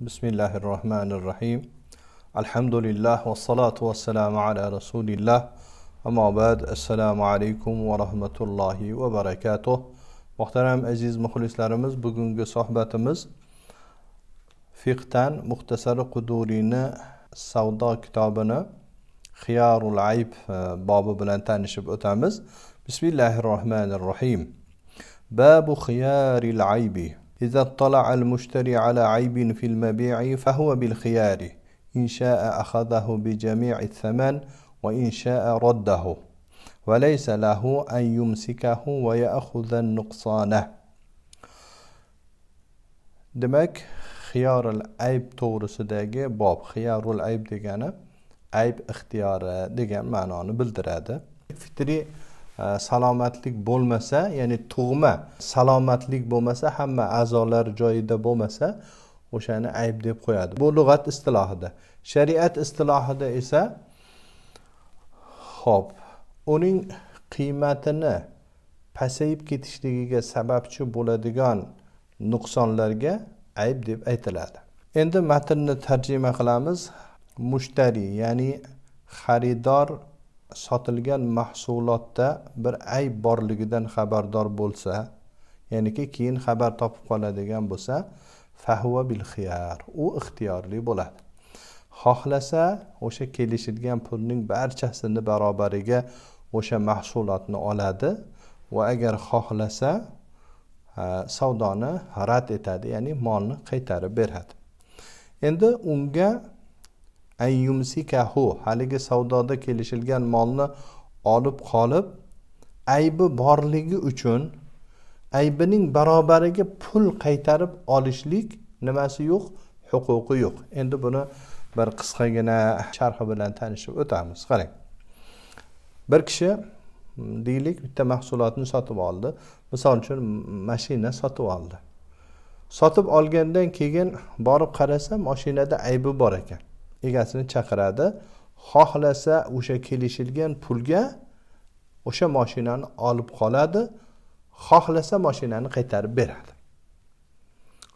بسم الله الرحمن الرحيم الحمد لله والصلاة والسلام على رسول الله أما بعد السلام عليكم ورحمة الله وبركاته محترم عزيز مخلص لرمز صحبة مز فقتان مختصر قدورين سودا كتابنا خيار العيب باب بلان تانشب أتامز بسم الله الرحمن الرحيم باب خيار العيب إذا اطلع المشتري على عيب في المبيع فهو بالخيار إن شاء أخذه بجميع الثمن وإن شاء رده وليس له أن يمسكه ويأخذ النقصان خيار العيب تورس ayb to'g'risidagi خيار العيب ayb عيب اختيار ixtiyori معنى ma'noni هذا فتري Э, salomatlik bo'lmasa ya'ni tug'ma salomatlik bo'lmasa hamma a'zolar joyida bo'lmasa o'shani ayb deb qo'yadi bu lug'at istilohida shariat istilohida esa ho'p uning qiymatini pasayib ketishligiga sababchi bo'ladigan nuqsonlarga ayb deb aytiladi endi matnni tarjima qilamiz mushtari ya'ni xaridor sotilgan mahsulotda bir ayb borligidan xabardor bo'lsa ya'niki keyin xabar topib qoladigan bo'lsa fahva bil xiyar u ixtiyorli bo'ladi xohlasa o'sha kelishilgan pulning barchasini barobariga o'sha mahsulotni oladi va agar xohlasa savdoni rad etadi ya'ni molni qaytarib beradi endi unga ayyumsikahu haligi savdoda kelishilgan molni olib qolib aybi borligi uchun aybining barobariga pul qaytarib olishlik nimasi yo'q huquqi yo'q endi buni bir qisqagina sharhi bilan tanishib o'tamiz qarang bir kishi mm, deylik bitta mahsulotni sotib oldi misol uchun mm, mashina sotib oldi sotib olgandan keyin borib qarasa mashinada aybi bor ekan egasini chaqiradi xohlasa o'sha kelishilgan pulga o'sha moshinani olib qoladi xohlasa moshinani qaytarib beradi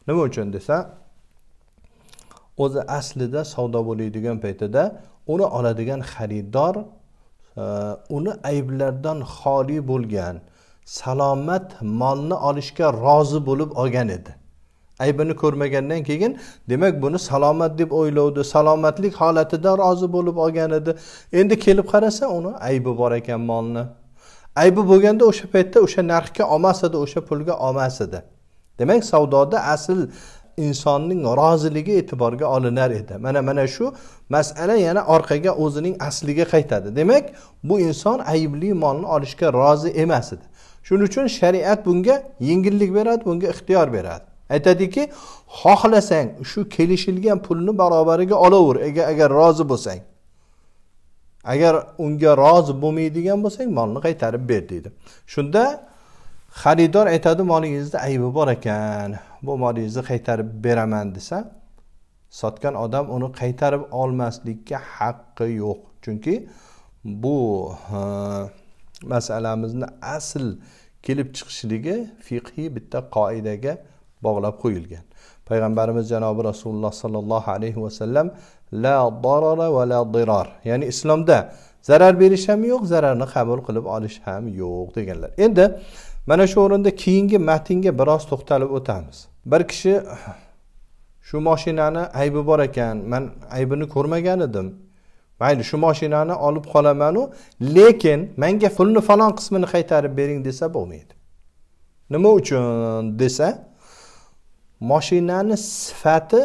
nima uchun desa o'zi aslida savdo bo'laydigan paytida uni oladigan xaridor e, uni ayblardan xoli bo'lgan salomat molni olishga rozi bo'lib olgan edi aybini ko'rmagandan keyin demak buni salomat deb o'ylovdi salomatlik holatida rozi bo'lib olgan edi endi kelib qarasa uni aybi bor ekan molni aybi bo'lganda o'sha paytda o'sha narxga olmas edi o'sha pulga olmas edi demak savdoda asl insonning roziligi e'tiborga olinar edi mana mana shu masala yana orqaga o'zining asliga qaytadi demak bu inson aybli molni olishga rozi emas edi shuning uchun shariat bunga yengillik beradi bunga ixtiyor beradi aytadiki xohlasang shu kelishilgan pulni barobariga olaver agar rozi bo'lsang agar unga rozi bo'lmaydigan bo'lsang molni qaytarib ber deydi shunda xaridor aytadi molingizda aybi bor ekan bu molingizni qaytarib beraman desa sotgan odam uni qaytarib olmaslikka haqqi yo'q chunki bu masalamizni asl kelib chiqishligi fiqhiy bitta qoidaga bog'lab qo'yilgan payg'ambarimiz janobi rasululloh sollallohu alayhi vasallam la darara va la diror ya'ni islomda zarar berish ham yo'q zararni qabul qilib olish ham yo'q deganlar endi mana shu o'rinda keyingi matnga biroz to'xtalib o'tamiz bir kishi shu moshinani aybi bor ekan man aybini ko'rmagan edim mayli shu moshinani olib qolamanu lekin manga pulni falon qismini qaytarib bering desa bo'lmaydi nima uchun desa moshinani sifati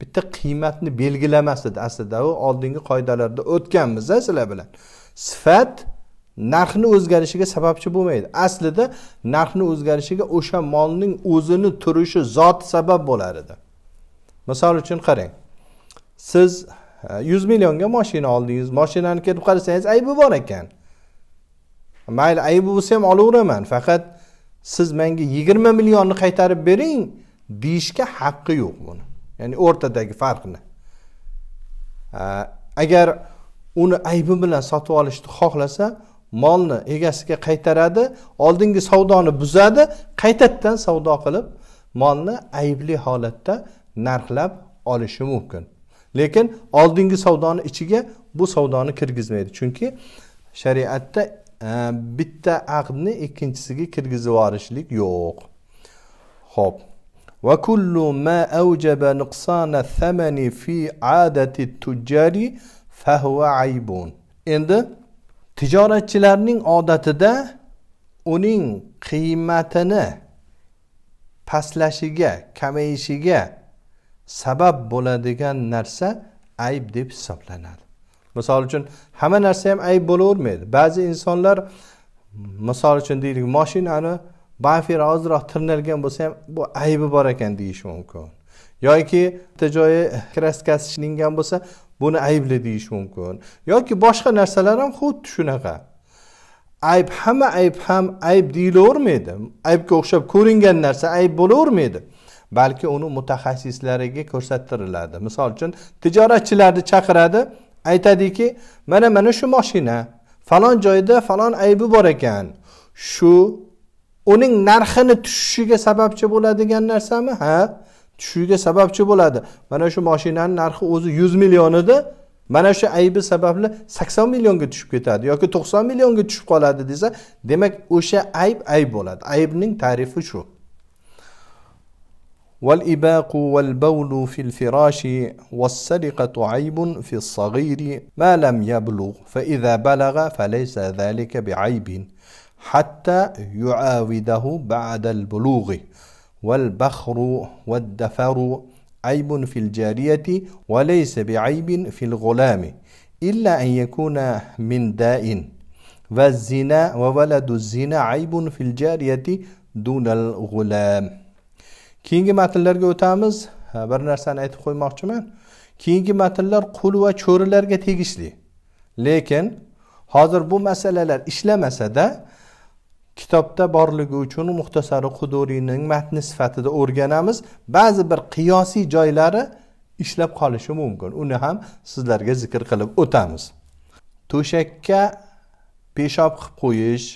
bitta qiymatni belgilamas edi aslida u oldingi qoidalarda o'tganmiz sizlar bilan sifat narxni o'zgarishiga sababchi bo'lmaydi aslida narxni o'zgarishiga o'sha molning o'zini turishi zoti sabab bo'lar edi misol uchun qarang siz e, yuz millionga moshina oldingiz moshinani kelib qarasangiz aybi bor ekan mayli aybi bo'lsa ham olaveraman faqat siz menga yigirma millionni qaytarib bering deyishga haqqi yo'q buni ya'ni o'rtadagi farqni agar uni aybi bilan sotib olishni xohlasa molni egasiga qaytaradi oldingi savdoni buzadi qaytadan savdo qilib molni aybli holatda narxlab olishi mumkin lekin oldingi savdoni ichiga bu savdoni kirgizmaydi chunki shariatda e, bitta aqdni ikkinchisiga kirgizib yuborishlik yo'q ho'p وكل ما أوجب نقصان الثمن في عادة التجار فهو عيب endi tijoratchilarning odatida uning qiymatini pastlashiga kamayishiga sabab bo'ladigan narsa ayb deb hisoblanadi misol uchun hamma narsa ham ayb bo'lavermaydi ba'zi insonlar misol uchun deylik moshinani bafir ozroq tirnalgan bo'lsa ham bu aybi bor ekan deyish mumkin yoki bitta joyi kraskasi shilingan bo'lsa buni aybli deyish mumkin yoki boshqa narsalar ham xuddi shunaqa ayb hamma ayb ham ayb deyilavermaydi aybga o'xshab ko'ringan narsa ayb bo'lavermaydi balki uni mutaxassislariga ko'rsattiriladi misol uchun tijoratchilarni chaqiradi aytadiki mana mana shu moshina falon joyda falon aybi bor ekan shu uning narxini tushishiga sababchi bo'ladigan narsami ha tushishiga sababchi bo'ladi mana shu mashinani narxi o'zi yuz million edi mana shu aybi sababli sakson millionga tushib ketadi yoki to'qson millionga tushib qoladi desa demak o'sha ayb ayb bo'ladi aybning tarifi shu والإباق والبول في الفراش والسرقة عيب في الصغير ما لم يبلغ فإذا بلغ فليس ذلك بعيب حتى يعاوده بعد البلوغ والبخر والدفر عيب في الجارية وليس بعيب في الغلام إلا أن يكون من داء والزنا وولد الزنا عيب في الجارية دون الغلام keyingi matnlarga o'tamiz bir narsani aytib qo'ymoqchiman keyingi matnlar qul va cho'rilarga tegishli lekin hozir bu masalalar ishlamasada kitobda borligi uchun muxtasari quduriyning matni sifatida o'rganamiz ba'zi bir qiyosiy joylari ishlab qolishi mumkin uni ham sizlarga zikr qilib o'tamiz to'shakka peshob qilib qo'yish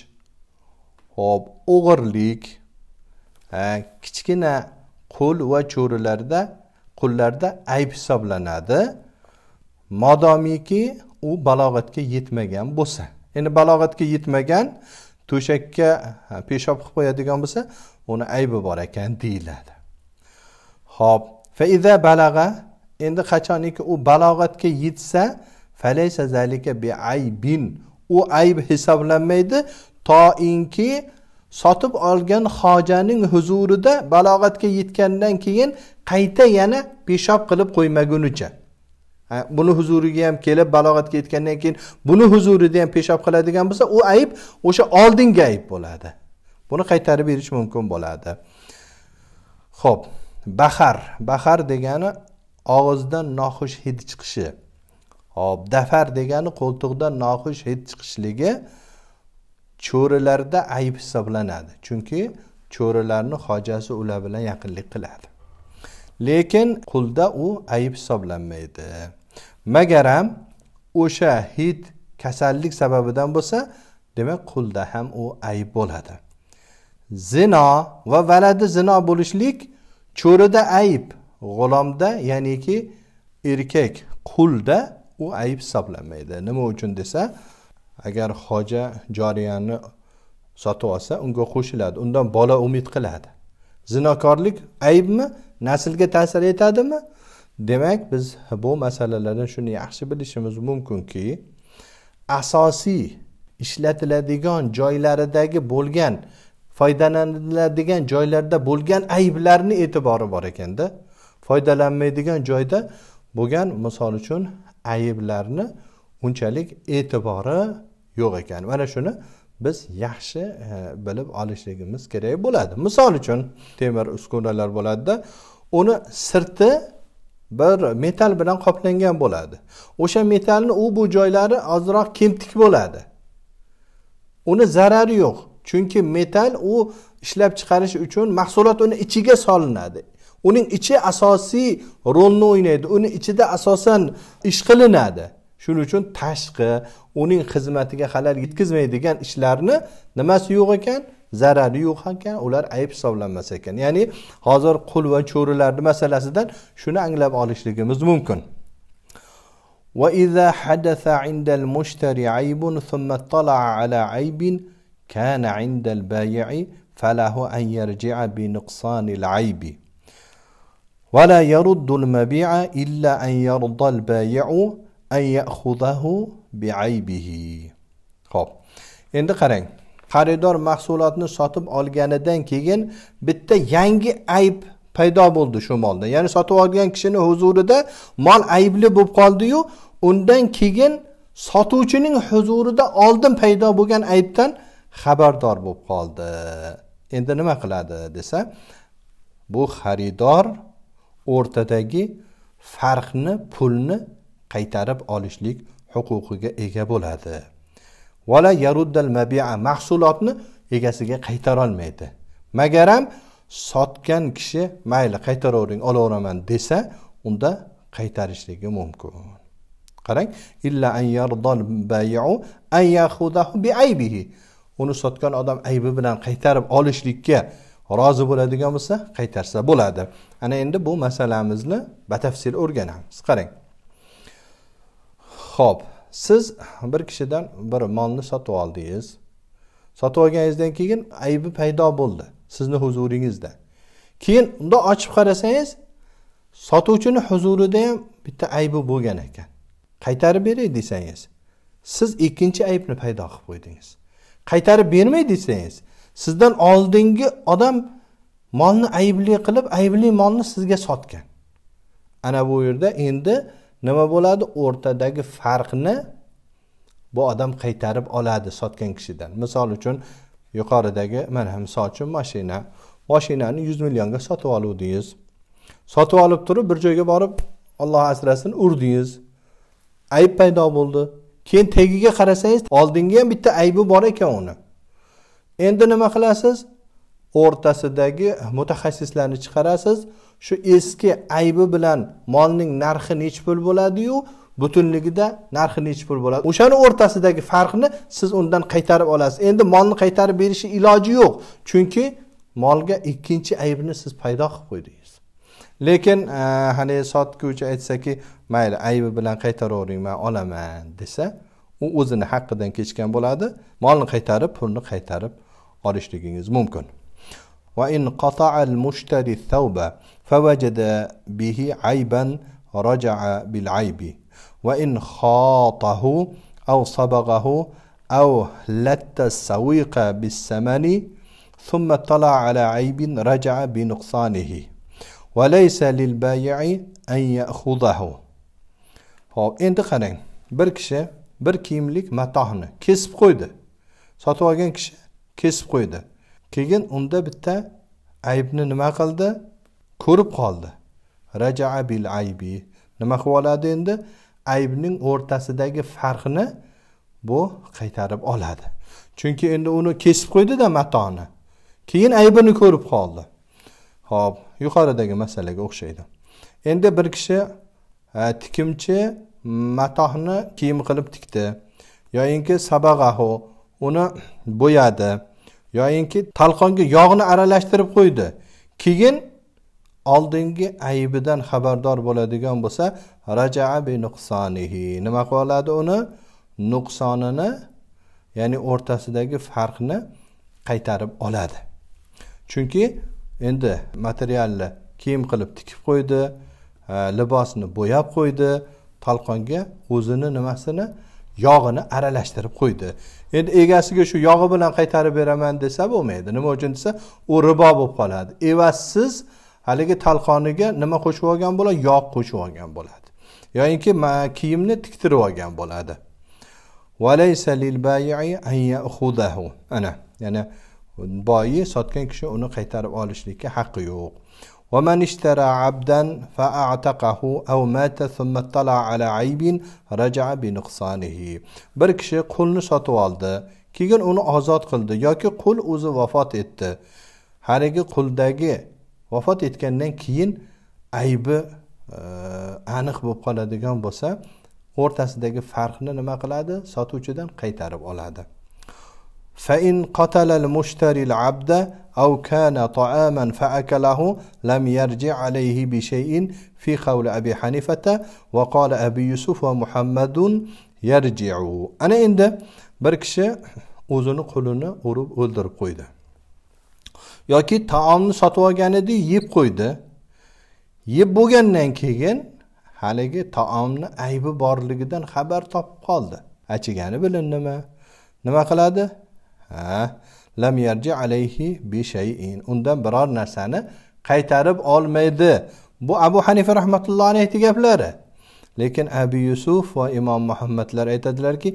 hop o'g'irlik kichkina qo'l va cho'rilarda qo'llarda ayb hisoblanadi modomiki u balog'atga yetmagan bo'lsa endi balog'atga yetmagan to'shakka peshob qilib qo'yadigan bo'lsa uni aybi bor ekan deyiladi ho'p faiza balag'a endi qachoniki u balog'atga yetsa falaysa zalika bi aybin u ayb hisoblanmaydi toinki sotib olgan hojaning huzurida balog'atga yetgandan keyin qayta yana peshob qilib qo'ymagunicha buni huzuriga ham kelib balog'atga yetgandan keyin buni huzurida ham peshob qiladigan bo'lsa u ayb o'sha oldingi ayb bo'ladi buni qaytarib berish mumkin bo'ladi ho'p bahar bahar degani og'izdan noxush hid chiqishi hop dafar degani qo'ltiqdan noxush hid chiqishligi cho'rilarda ayb hisoblanadi chunki cho'rilarni hojasi ular bilan yaqinlik qiladi lekin qulda u ayb hisoblanmaydi magar ham o'sha hid kasallik sababidan bo'lsa demak qulda ham u ayb bo'ladi zino va valadi zino bo'lishlik cho'rida ayb g'ulomda ya'niki erkak qulda u ayb hisoblanmaydi nima uchun desa agar xoja joriyani sotib olsa unga qo'shiladi undan bola umid qiladi zinokorlik aybmi naslga ta'sir etadimi demak biz bu masalalarni shuni yaxshi bilishimiz mumkinki asosiy ishlatiladigan joylaridagi bo'lgan foydalaniladigan joylarda bo'lgan ayblarni e'tibori bor ekanda foydalanmaydigan joyda bo'lgan misol uchun ayblarni unchalik e'tibori yo'q ekan mana shuni biz yaxshi e, bilib olishligimiz kerak bo'ladi misol uchun temir uskunalar bo'ladida uni sirti bir metal bilan qoplangan bo'ladi o'sha metalni u bu joylari ozroq kemtik bo'ladi uni zarari yo'q chunki metal u ishlab chiqarish uchun mahsulot uni ichiga solinadi uning ichi asosiy rolni o'ynaydi uni ichida asosan ish qilinadi shuning uchun tashqi uning xizmatiga xalal yetkazmaydigan ishlarni nimasi yo'q ekan zarari yo'q ekan ular ayb hisoblanmas ekan ya'ni hozir qul va cho'rilarni masalasidan shuni anglab olishligimiz mumkin وإذا ولا يرد المبيع إلا أن يرضى البايع ayyahudahu biaybihi ho'p endi qarang xaridor mahsulotni sotib olganidan keyin bitta yangi ayb paydo bo'ldi shu molda ya'ni sotib olgan kishini huzurida mol aybli bo'lib qoldiyu undan keyin sotuvchining huzurida oldin paydo bo'lgan aybdan xabardor bo'lib qoldi endi nima qiladi desa bu xaridor o'rtadagi farqni pulni qaytarib olishlik huquqiga ega bo'ladi vala yaruddal mabia mahsulotni egasiga qaytarolmaydi magaram sotgan kishi mayli qaytaravering olaveraman desa unda qaytarishligi mumkin qarang illa an yardal bayu an yahudahu bi aybihi uni sotgan odam aybi bilan qaytarib olishlikka rozi bo'ladigan bo'lsa qaytarsa bo'ladi ana endi bu masalamizni batafsil o'rganamiz qarang ho'p siz bir kishidan bir molni sotib oldingiz sotib olganingizdan keyin aybi paydo bo'ldi sizni huzuringizda keyin unda ochib qarasangiz sotuvchini huzurida ham bitta aybi bo'lgan ekan qaytarib beray desangiz siz ikkinchi aybni paydo qilib qo'ydingiz qaytarib bermay desangiz sizdan oldingi odam molni aybli qilib aybli molni sizga sotgan ana bu yerda endi nima bo'ladi o'rtadagi farqni bu odam qaytarib oladi sotgan kishidan misol uchun yuqoridagi mana misol uchun mashina mashinani yuz millionga sotib oluvdingiz sotib olib turib bir joyga borib olloh asrasin urdingiz ayb paydo bo'ldi keyin tagiga qarasangiz oldingi ham bitta aybi bor ekan uni endi nima qilasiz o'rtasidagi mutaxassislarni chiqarasiz shu eski aybi bilan molning narxi nechi pul bo'ladiyu butunligida narxi nechi pul bo'ladi o'shani o'rtasidagi farqni siz undan qaytarib olasiz endi molni qaytarib berishni iloji yo'q chunki molga ikkinchi aybni siz paydo qilib qo'ydingiz lekin e, haligi sotguvchi aytsaki mayli aybi bilan qaytaravering man olaman desa u o'zini haqqidan kechgan bo'ladi molni qaytarib pulni qaytarib olishligingiz mumkin وإن قطع المشتري الثوب فوجد به عيبا رجع بالعيب وإن خاطه أو صبغه أو لت السويق بالثمن ثم اطلع على عيب رجع بنقصانه وليس للبايع أن يأخذه هو endi qarang. بركشة بركيملك bir kiyimlik matohni kesib qo'ydi. Sotib olgan keyin unda bitta aybni nima qildi ko'rib qoldi rajaa bil aybi nima qilib oladi endi aybning o'rtasidagi farqni bu qaytarib oladi chunki endi uni kesib qo'ydida matoni keyin aybini ko'rib qoldi ho'p yuqoridagi masalaga o'xshaydi endi bir kishi e, tikimchi matohni kiyim qilib tikdi yoyinki sabag'ahu uni bo'yadi yoyinki talqonga yog'ni aralashtirib qo'ydi keyin oldingi aybidan xabardor bo'ladigan bo'lsa rajaa bi nuqsonihi nima qiladi uni nuqsonini ya'ni o'rtasidagi farqni qaytarib oladi chunki endi materialni kiyim qilib tikib qo'ydi e, libosni bo'yab qo'ydi talqonga o'zini nimasini yog'ini aralashtirib qo'ydi endi egasiga shu yog'i bilan qaytarib beraman desa bo'lmaydi nima uchun desa u ribo bo'lib qoladi evassiz haligi talqoniga nima qo'shib olgan bo'ladi yog' qo'shib olgan bo'ladi yoyinki kiyimni tiktirib olgan bo'ladi ana ya'ni boyi sotgan kishi uni qaytarib olishlikka haqqi yo'q ومن اشترى عبدا فاعتقه او مات ثم اطلع على عيب رجع بنقصانه bir kishi qulni sotib oldi уни uni ozod qildi yoki qul o'zi vafot etdi haligi quldagi vafot etgandan keyin aybi e, aniq bo'lib qoladigan bo'lsa o'rtasidagi farqni nima qiladi sotuvchidan qaytarib oladi فإن قتل المشتري العبد أو كان طعاما فأكله لم يرجع عليه بشيء في قول أبي حنيفة وقال أبي يوسف ومحمد يرجع أنا عند بركشة o'zini qulini urib o'ldirib qo'ydi yoki taomni sotib olgan edi yeb qo'ydi yeb bo'lgandan keyin haligi taomni aybi borligidan xabar topib qoldi achigani bilindimi nima qiladi lam yarji alayhi bi shayin undan biror narsani qaytarib olmaydi bu abu hanifa rahmatullohi alayhi gaplari lekin abi yusuf va imom muhammadlar aytadilarki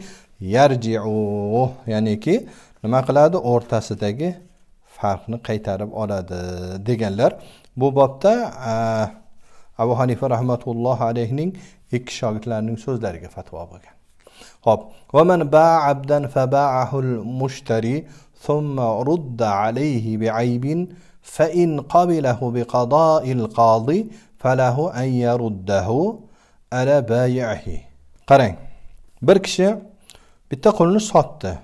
yarjiu ya'niki nima qiladi o'rtasidagi farqni qaytarib oladi deganlar bu bobda abu hanifa rahmatullohi alayhining ikki shogirdlarining so'zlariga fatvo bo'lgan خب ومن باع عبدا فباعه المشتري ثم رد عليه بعيب فإن قبله بقضاء القاضي فله أن يرده على بايعه قرين بركشة بتقول نصحته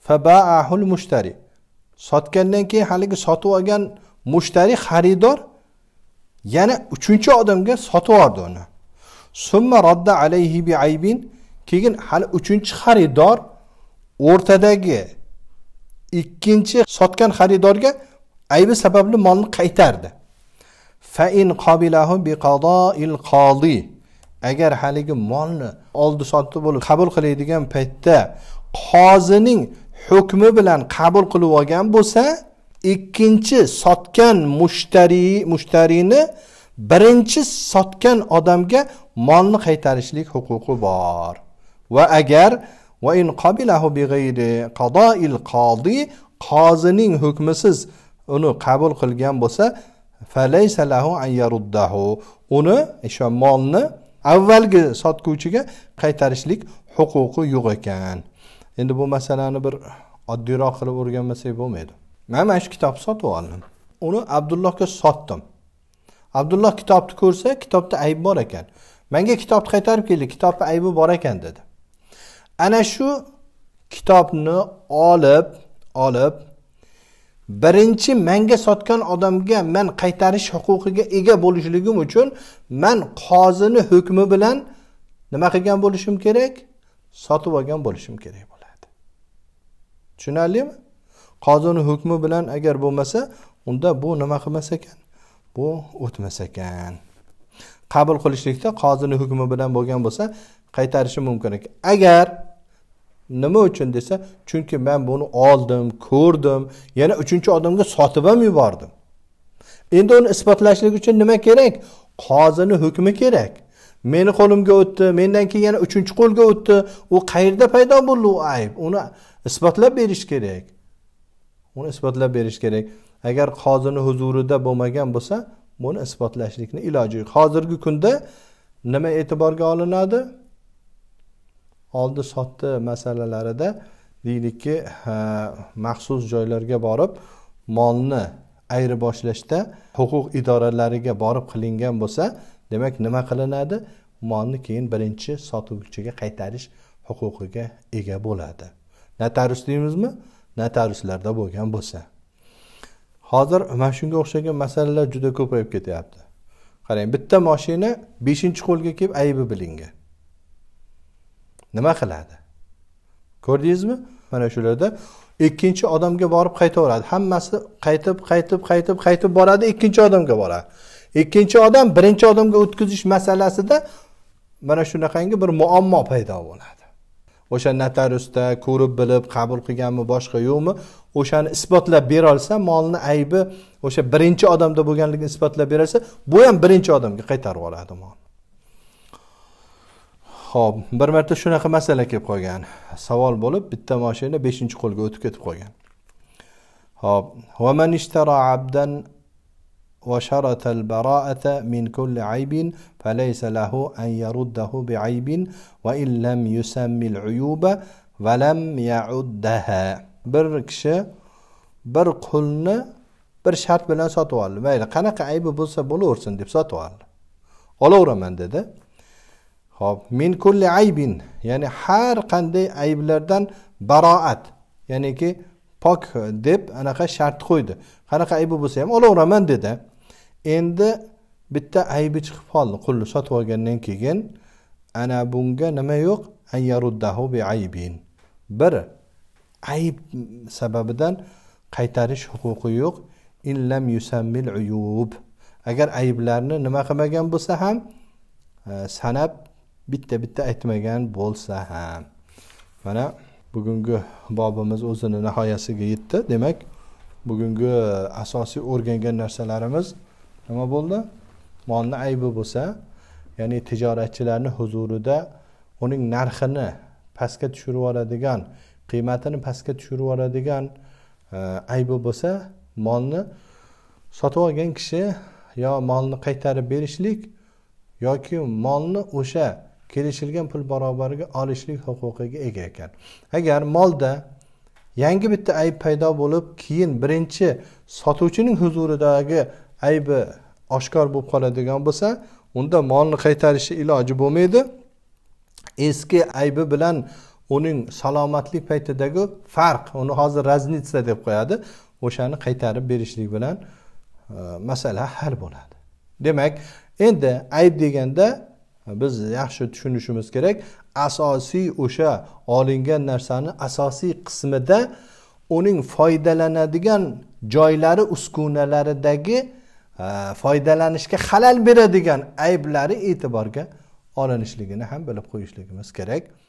فباعه المشتري صوت كنن كي حالك صوتو أجن مشتري خريدور يعني 3 آدم جس صوتو أردونه ثم رد عليه بعيبين keyin hali uchinchi xaridor o'rtadagi ikkinchi sotgan xaridorga aybi sababli molni qaytardi fain qobilahu biqadoil qodi agar haligi molni oldi sotdi bo'lib qabul qiladigan paytda qozining hukmi bilan qabul qilib olgan bo'lsa ikkinchi sotgan mushtari mushtarini birinchi sotgan odamga molni qaytarishlik huquqi bor va agar qozining hukmisiz uni qabul qilgan bo'lsa uni o'sha molni avvalgi sotguvchiga qaytarishlik huquqi yo'q ekan endi bu masalani bir oddiyroq qilib o'rganmasak bo'lmaydi man mana shu kitobni sotib oldim uni abdullohga sotdim abdulloh kitobni ko'rsa kitobda ayb bor ekan manga kitobni qaytarib keldi kitobni aybi bor ekan dedi ana shu kitobni olib olib birinchi manga sotgan odamga man qaytarish huquqiga ega bo'lishligim uchun man qozini hukmi bilan nima qilgan bo'lishim kerak sotib olgan bo'lishim kerak bo'ladi tushunarlimi qozini hukmi bilan agar bo'lmasa unda bu nima qilmas ekan bu o'tmas ekan qabul qilishlikda qozini hukmi bilan bo'lgan bo'lsa qaytarishi mumkin ekan agar nima uchun desa chunki man buni oldim ko'rdim yana uchinchi odamga sotib ham yubordim endi uni isbotlashlik uchun nima kerak qozini hukmi kerak meni qo'limga o'tdi mendan keyin yana uchinchi qo'lga o'tdi u qayerda paydo bo'ldi u ayb uni isbotlab berish kerak uni isbotlab berish kerak agar qozini huzurida bo'lmagan bo'lsa buni isbotlashlikni iloji yo'q hozirgi kunda nima e'tiborga olinadi oldi sotdi masalalarida deylikki maxsus joylarga borib molni ayriboshlashda huquq idoralariga borib qilingan bo'lsa demak nima qilinadi molni keyin birinchi sotuvchiga qaytarish huquqiga ega bo'ladi notarius deymizmi notariuslarda bo'lgan bo'lsa hozir mana shunga o'xshagan masalalar juda ko'payib ketyapti qarang bitta moshina beshinchi qo'lga kelib aybi bilingan nima qiladi ko'rdingizmi mana shularda ikkinchi odamga borib qaytaveradi hammasi qaytib qaytib qaytib qaytib boradi ikkinchi odamga boradi ikkinchi odam birinchi odamga o'tkazish masalasida mana shunaqangi bir muammo paydo bo'ladi o'sha notariusda ko'rib bilib qabul qilganmi boshqa yo'qmi o'shani isbotlab berolsa molni aybi o'sha birinchi odamda bo'lganligini isbotlab berolsa bu ham birinchi odamga qaytarib yuboradi molni ho'p bir marta shunaqa masala kelib qolgan savol bo'lib bitta mashina beshinchi qo'lga o'tib ketib qolgan ho'p vaman ishtara abdan وشرط البراءة من كل عيب فليس له أن يرده بعيب وإن لم يسم العيوب ولم يعدها bir kishi bir qulni bir shart bilan sotib oldi mayli qanaqa aybi bo'lsa bo'laversin deb sotib oldi olaveraman dedi hop min kulli aybin ya'ni har qanday ayblardan baroat ya'niki pok deb anaqa shart qo'ydi qanaqa aybi bo'lsa ham olaveraman dedi endi bitta aybi chiqib qoldi qulni sotib olgandan keyin ana bunga nima yo'q aybin bir ayb sababidan qaytarish huquqi yo'q illam yusammil uyub agar ayblarni nima qilmagan bo'lsa ham e, sanab bitta bitta aytmagan bo'lsa ham mana bugungi bobimiz o'zini nihoyasiga yetdi demak bugungi asosiy o'rgangan narsalarimiz nima bo'ldi molni aybi bo'lsa ya'ni tijoratchilarni huzurida uning narxini pastga tushirib yuboradigan qiymatini pastga tushirib yuboradigan e, aybi bo'lsa molni sotib olgan kishi yo molni qaytarib berishlik yoki molni o'sha kelishilgan pul barobariga olishlik huquqiga ega ekan agar molda yangi bitta ayb paydo bo'lib keyin birinchi sotuvchining huzuridagi aybi oshkor bo'lib qoladigan bo'lsa unda molni qaytarishni iloji bo'lmaydi eski aybi bilan uning salomatlik paytidagi farq uni hozir raznitsa deb qo'yadi o'shani qaytarib berishlik bilan e, masala hal bo'ladi demak endi ayb deganda biz yaxshi tushunishimiz kerak asosiy o'sha olingan narsani asosiy qismida uning foydalanadigan joylari uskunalaridagi e, foydalanishga xalal beradigan ayblari e'tiborga olinishligini ham bilib qo'yishligimiz kerak